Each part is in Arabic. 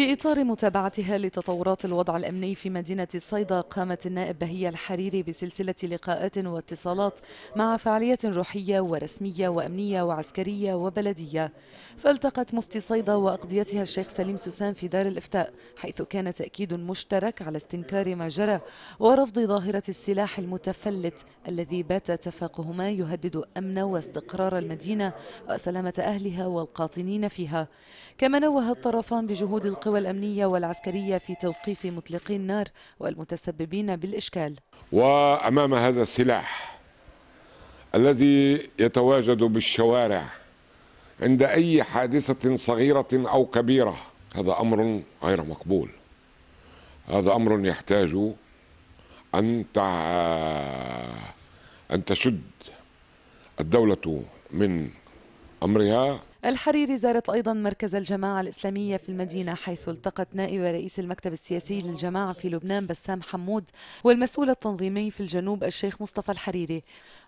في إطار متابعتها لتطورات الوضع الأمني في مدينة صيدا قامت النائب بهية الحريري بسلسلة لقاءات واتصالات مع فعاليات روحية ورسمية وأمنية وعسكرية وبلدية فالتقت مفتي صيدا وأقضيتها الشيخ سليم سوسان في دار الإفتاء حيث كان تأكيد مشترك على استنكار ما جرى ورفض ظاهرة السلاح المتفلت الذي بات تفاقهما يهدد أمن واستقرار المدينة وسلامة أهلها والقاطنين فيها كما نوه الطرفان بجهود القوى القوى الأمنية والعسكرية في توقيف مطلقي النار والمتسببين بالإشكال وأمام هذا السلاح الذي يتواجد بالشوارع عند أي حادثة صغيرة أو كبيرة هذا أمر غير مقبول هذا أمر يحتاج أن أن تشد الدولة من أمرها الحريري زارت أيضا مركز الجماعة الإسلامية في المدينة حيث التقت نائب رئيس المكتب السياسي للجماعة في لبنان بسام حمود والمسؤول التنظيمي في الجنوب الشيخ مصطفى الحريري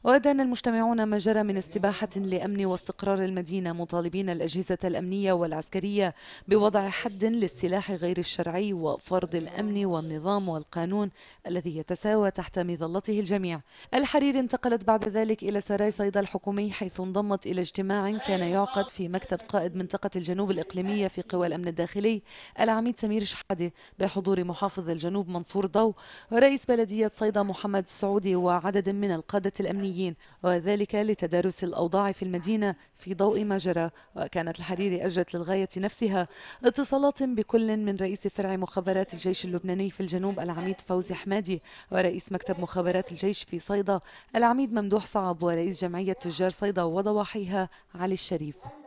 وأدان المجتمعون ما جرى من استباحة لأمن واستقرار المدينة مطالبين الأجهزة الأمنية والعسكرية بوضع حد للسلاح غير الشرعي وفرض الأمن والنظام والقانون الذي يتساوى تحت مظلته الجميع الحريري انتقلت بعد ذلك إلى سراي صيدا الحكومي حيث انضمت إلى اجتماع كان يعقد في في مكتب قائد منطقة الجنوب الإقليمية في قوى الأمن الداخلي العميد سمير شحادة بحضور محافظ الجنوب منصور ضو ورئيس بلدية صيدا محمد السعودي وعدد من القادة الأمنيين وذلك لتدارس الأوضاع في المدينة في ضوء ما جرى وكانت الحريري أجرت للغاية نفسها اتصالات بكل من رئيس فرع مخابرات الجيش اللبناني في الجنوب العميد فوزي حمادي ورئيس مكتب مخابرات الجيش في صيدا العميد ممدوح صعب ورئيس جمعية تجار صيدا وضواحيها علي الشريف